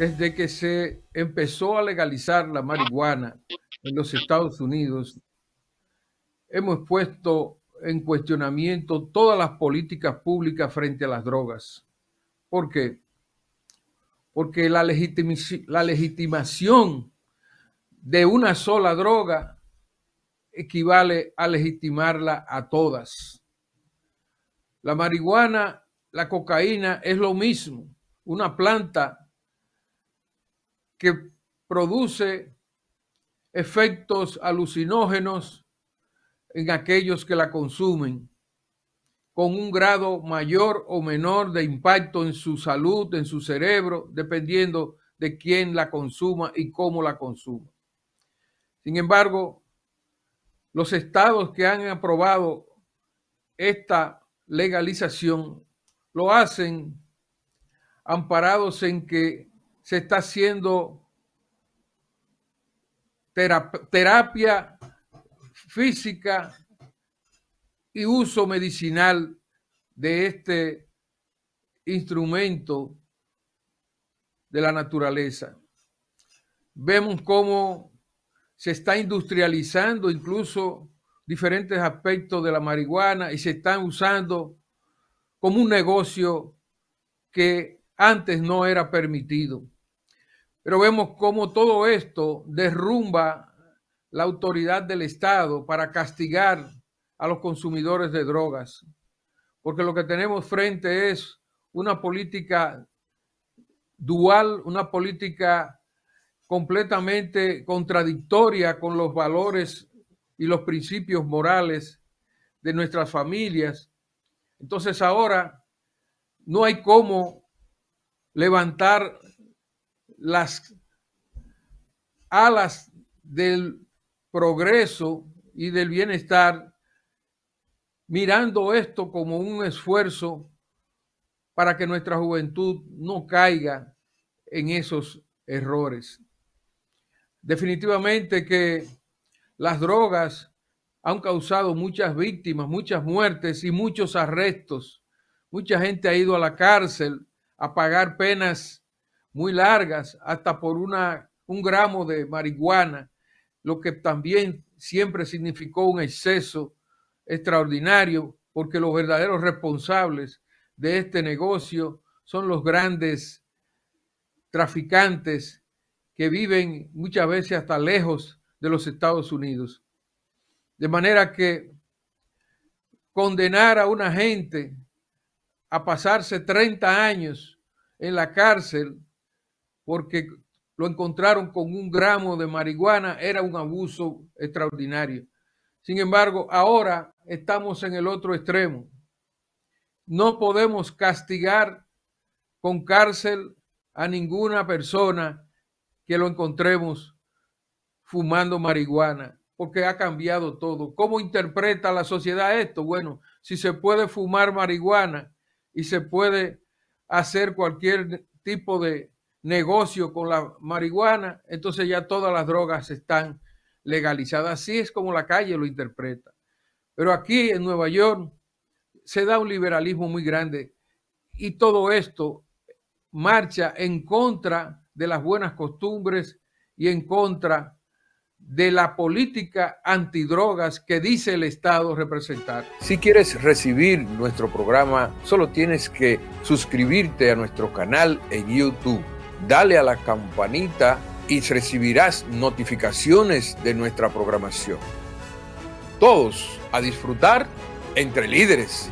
desde que se empezó a legalizar la marihuana en los Estados Unidos, hemos puesto en cuestionamiento todas las políticas públicas frente a las drogas. ¿Por qué? Porque la, la legitimación de una sola droga equivale a legitimarla a todas. La marihuana, la cocaína es lo mismo, una planta que produce efectos alucinógenos en aquellos que la consumen, con un grado mayor o menor de impacto en su salud, en su cerebro, dependiendo de quién la consuma y cómo la consuma. Sin embargo, los estados que han aprobado esta legalización lo hacen amparados en que se está haciendo terapia física y uso medicinal de este instrumento de la naturaleza. Vemos cómo se está industrializando incluso diferentes aspectos de la marihuana y se están usando como un negocio que antes no era permitido. Pero vemos cómo todo esto derrumba la autoridad del Estado para castigar a los consumidores de drogas. Porque lo que tenemos frente es una política dual, una política completamente contradictoria con los valores y los principios morales de nuestras familias. Entonces ahora no hay cómo levantar las alas del progreso y del bienestar, mirando esto como un esfuerzo para que nuestra juventud no caiga en esos errores. Definitivamente que las drogas han causado muchas víctimas, muchas muertes y muchos arrestos. Mucha gente ha ido a la cárcel a pagar penas muy largas, hasta por una, un gramo de marihuana, lo que también siempre significó un exceso extraordinario, porque los verdaderos responsables de este negocio son los grandes traficantes que viven muchas veces hasta lejos de los Estados Unidos. De manera que condenar a una gente a pasarse 30 años en la cárcel porque lo encontraron con un gramo de marihuana, era un abuso extraordinario. Sin embargo, ahora estamos en el otro extremo. No podemos castigar con cárcel a ninguna persona que lo encontremos fumando marihuana, porque ha cambiado todo. ¿Cómo interpreta la sociedad esto? Bueno, si se puede fumar marihuana y se puede hacer cualquier tipo de negocio con la marihuana, entonces ya todas las drogas están legalizadas. Así es como la calle lo interpreta. Pero aquí en Nueva York se da un liberalismo muy grande y todo esto marcha en contra de las buenas costumbres y en contra de la política antidrogas que dice el Estado representar. Si quieres recibir nuestro programa, solo tienes que suscribirte a nuestro canal en YouTube, dale a la campanita y recibirás notificaciones de nuestra programación. Todos a disfrutar entre líderes.